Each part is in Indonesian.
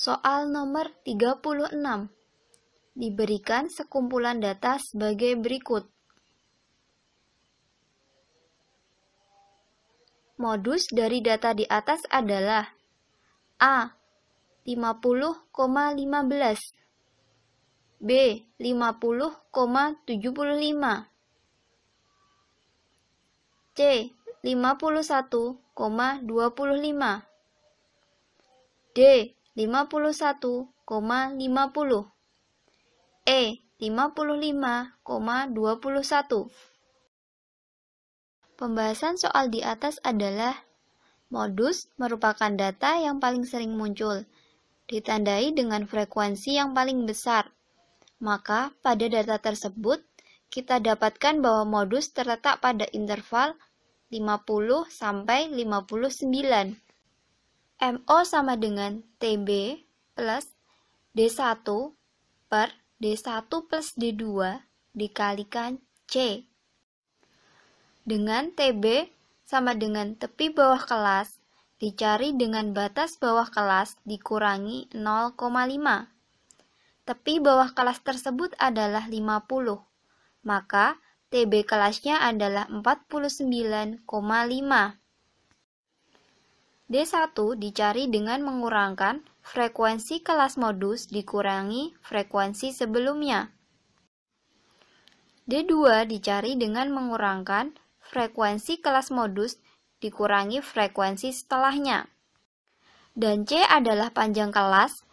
Soal nomor 36. Diberikan sekumpulan data sebagai berikut. Modus dari data di atas adalah A. 50,15 B. 50,75 C. 51,25 D. 51,50 E 55,21 Pembahasan soal di atas adalah modus merupakan data yang paling sering muncul, ditandai dengan frekuensi yang paling besar. Maka, pada data tersebut, kita dapatkan bahwa modus terletak pada interval 50 sampai 59. MO sama dengan TB plus D1 per D1 plus D2 dikalikan C. Dengan TB sama dengan tepi bawah kelas dicari dengan batas bawah kelas dikurangi 0,5. Tepi bawah kelas tersebut adalah 50, maka TB kelasnya adalah 49,5. D1 dicari dengan mengurangkan frekuensi kelas modus dikurangi frekuensi sebelumnya. D2 dicari dengan mengurangkan frekuensi kelas modus dikurangi frekuensi setelahnya. Dan C adalah panjang kelas,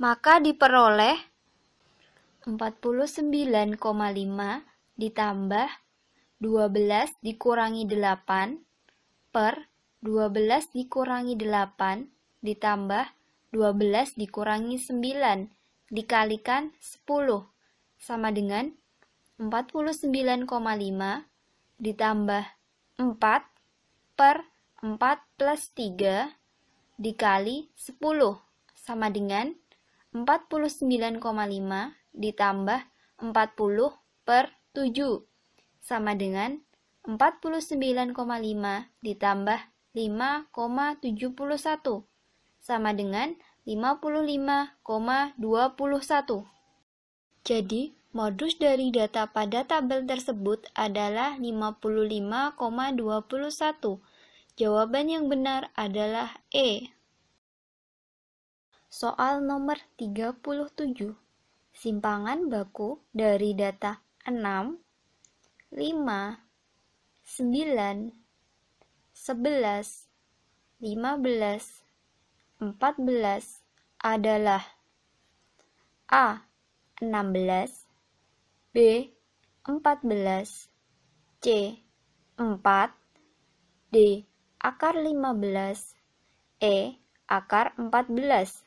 maka diperoleh 49,5 ditambah 12 dikurangi 8 per 12 dikurangi 8 ditambah 12 dikurangi 9 dikalikan 10 sama dengan 49,5 ditambah 4 per 4 plus 3 dikali 10 sama dengan 49,5 ditambah 40 per 7 sama dengan 49,5 ditambah 5,71 sama dengan 55,21. Jadi, modus dari data pada tabel tersebut adalah 55,21. Jawaban yang benar adalah E. Soal nomor 37. Simpangan baku dari data 6, 5, 9, 11, 15, 14 adalah A. 16 B. 14 C. 4 D. Akar 15 E. Akar 14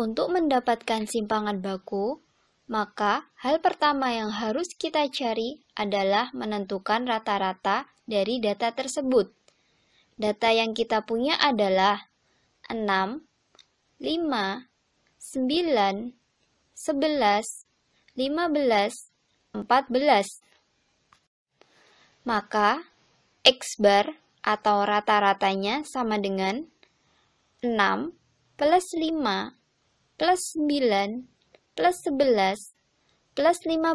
Untuk mendapatkan simpangan baku, maka hal pertama yang harus kita cari adalah menentukan rata-rata dari data tersebut. Data yang kita punya adalah 6, 5, 9, 11, 15, 14. Maka, X bar atau rata-ratanya sama dengan 6 plus 5 plus 9 plus 11 plus 15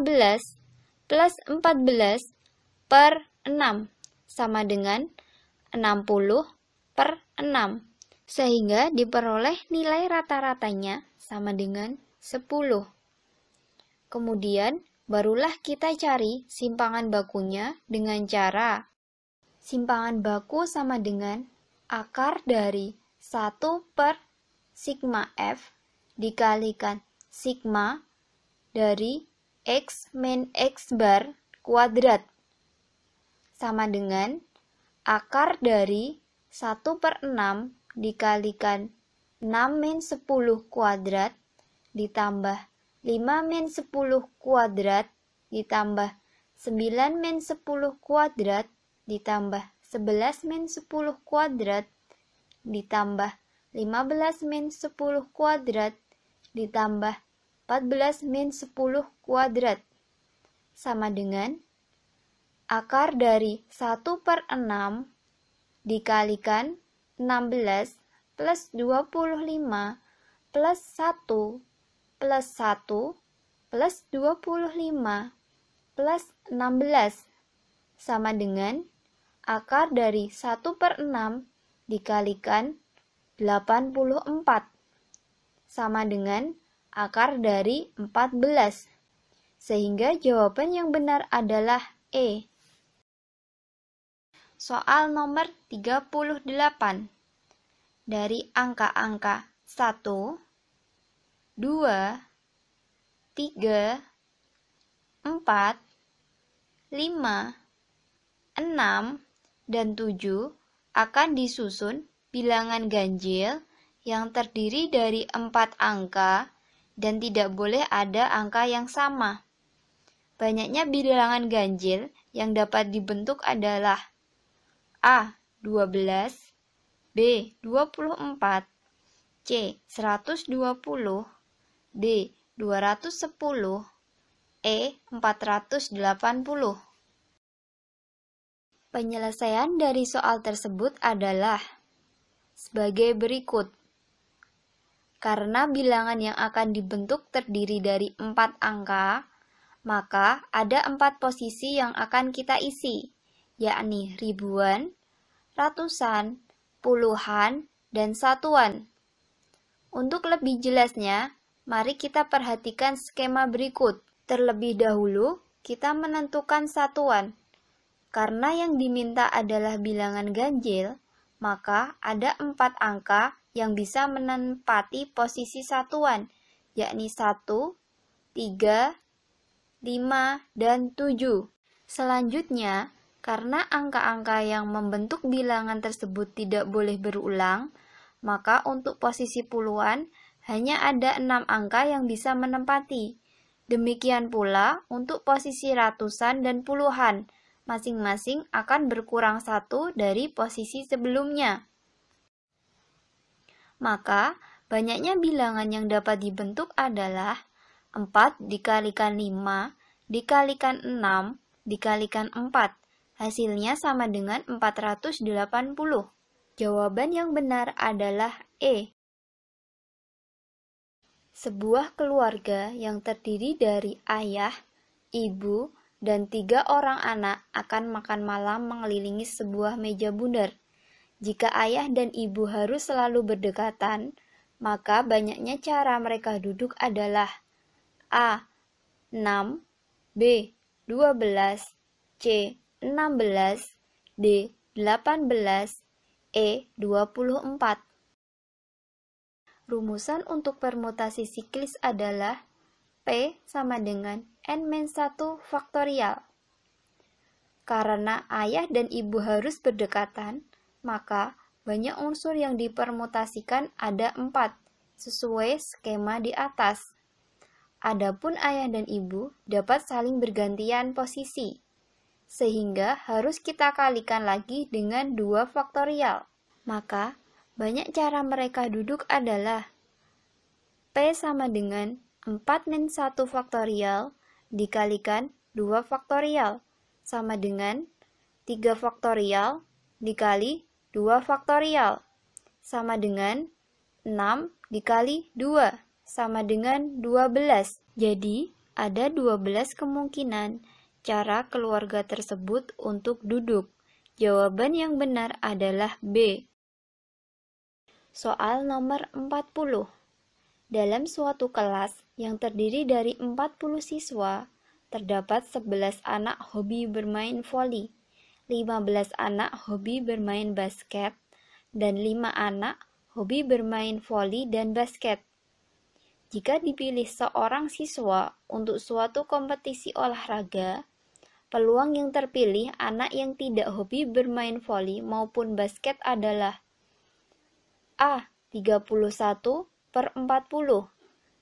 plus 14 per 6 sama dengan 60 per 6, sehingga diperoleh nilai rata-ratanya sama dengan 10. Kemudian, barulah kita cari simpangan bakunya dengan cara simpangan baku sama dengan akar dari 1 per sigma f dikalikan sigma dari x min x bar kuadrat sama dengan akar dari 1 per 6 dikalikan 6 min 10 kuadrat ditambah 5 min 10 kuadrat ditambah 9 min 10 kuadrat ditambah 11 min 10 kuadrat ditambah 15 min 10 kuadrat ditambah 14 min 10 kuadrat sama dengan akar dari 1 per 6 dikalikan 16 plus 25 plus 1 plus 1 plus 25 plus 16 sama dengan akar dari 1 per 6 dikalikan 84 sama dengan akar dari 14 sehingga jawaban yang benar adalah E soal nomor 38 dari angka-angka 1, 2, 3, 4, 5, 6, dan 7 akan disusun bilangan ganjil yang terdiri dari 4 angka dan tidak boleh ada angka yang sama. Banyaknya bilangan ganjil yang dapat dibentuk adalah A. 12 B. 24 C. 120 D. 210 E. 480 Penyelesaian dari soal tersebut adalah sebagai berikut. Karena bilangan yang akan dibentuk terdiri dari 4 angka, maka ada 4 posisi yang akan kita isi yakni ribuan, ratusan, puluhan, dan satuan. Untuk lebih jelasnya, mari kita perhatikan skema berikut. Terlebih dahulu, kita menentukan satuan. Karena yang diminta adalah bilangan ganjil, maka ada empat angka yang bisa menempati posisi satuan, yakni 1, 3, 5, dan 7. Selanjutnya, karena angka-angka yang membentuk bilangan tersebut tidak boleh berulang, maka untuk posisi puluhan hanya ada enam angka yang bisa menempati. Demikian pula untuk posisi ratusan dan puluhan, masing-masing akan berkurang satu dari posisi sebelumnya. Maka, banyaknya bilangan yang dapat dibentuk adalah 4 dikalikan 5 dikalikan 6 dikalikan 4. Hasilnya sama dengan 480. Jawaban yang benar adalah E. Sebuah keluarga yang terdiri dari ayah, ibu, dan tiga orang anak akan makan malam mengelilingi sebuah meja bundar. Jika ayah dan ibu harus selalu berdekatan, maka banyaknya cara mereka duduk adalah A. 6 B. 12 C. 16, D 18, E 24. Rumusan untuk permutasi siklis adalah P sama dengan N-1 faktorial. Karena ayah dan ibu harus berdekatan, maka banyak unsur yang dipermutasikan ada 4 sesuai skema di atas. Adapun ayah dan ibu dapat saling bergantian posisi sehingga harus kita kalikan lagi dengan 2 faktorial. Maka, banyak cara mereka duduk adalah P sama dengan 4 min 1 faktorial dikalikan 2 faktorial sama dengan 3 faktorial dikali 2 faktorial sama dengan 6 dikali 2 sama dengan 12. Jadi, ada 12 kemungkinan cara keluarga tersebut untuk duduk? Jawaban yang benar adalah B. Soal nomor 40. Dalam suatu kelas yang terdiri dari 40 siswa, terdapat 11 anak hobi bermain voli, 15 anak hobi bermain basket, dan 5 anak hobi bermain voli dan basket. Jika dipilih seorang siswa untuk suatu kompetisi olahraga, Peluang yang terpilih anak yang tidak hobi bermain voli maupun basket adalah A. 31 per 40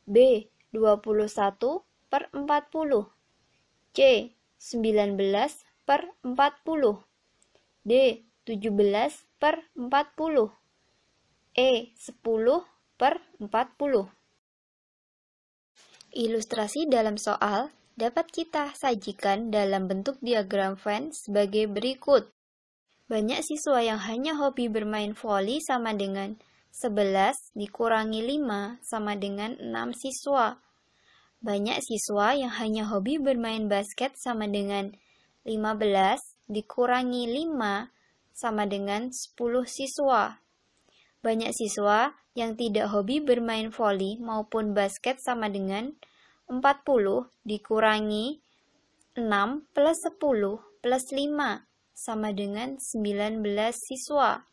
B. 21 per 40 C. 19 per 40 D. 17 per 40 E. 10 per 40 Ilustrasi dalam soal dapat kita sajikan dalam bentuk diagram Venn sebagai berikut. Banyak siswa yang hanya hobi bermain voli sama dengan 11 dikurangi 5 sama dengan 6 siswa. Banyak siswa yang hanya hobi bermain basket sama dengan 15 dikurangi 5 sama dengan 10 siswa. Banyak siswa yang tidak hobi bermain voli maupun basket sama dengan 40 dikurangi 6 plus 10 plus 5 sama dengan 19 siswa.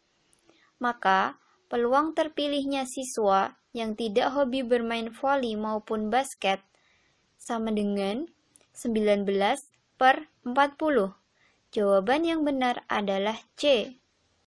Maka, peluang terpilihnya siswa yang tidak hobi bermain voli maupun basket sama dengan 19 per 40. Jawaban yang benar adalah C.